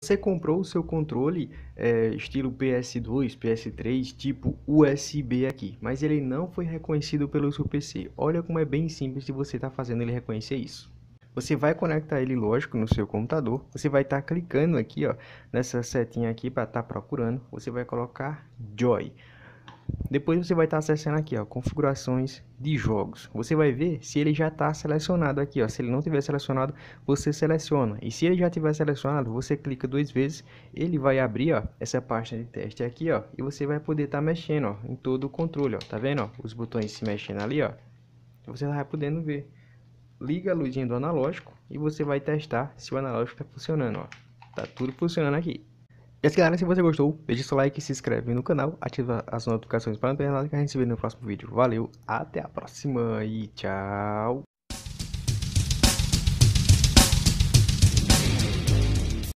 Você comprou o seu controle é, estilo PS2, PS3, tipo USB aqui, mas ele não foi reconhecido pelo seu PC. Olha como é bem simples de você estar tá fazendo ele reconhecer isso. Você vai conectar ele, lógico, no seu computador. Você vai estar tá clicando aqui, ó, nessa setinha aqui para estar tá procurando. Você vai colocar Joy. Depois você vai estar tá acessando aqui, ó, configurações de jogos. Você vai ver se ele já está selecionado aqui, ó. Se ele não tiver selecionado, você seleciona. E se ele já tiver selecionado, você clica duas vezes, ele vai abrir, ó, essa pasta de teste aqui, ó, e você vai poder estar tá mexendo, ó, em todo o controle, ó. Tá vendo, ó, os botões se mexendo ali, ó. Você vai podendo ver. Liga a luzinha do analógico e você vai testar se o analógico está funcionando, ó. Tá tudo funcionando aqui. E galera, se você gostou, deixe seu like, se inscreve no canal, ativa as notificações para não perder nada que a gente se vê no próximo vídeo. Valeu, até a próxima e tchau!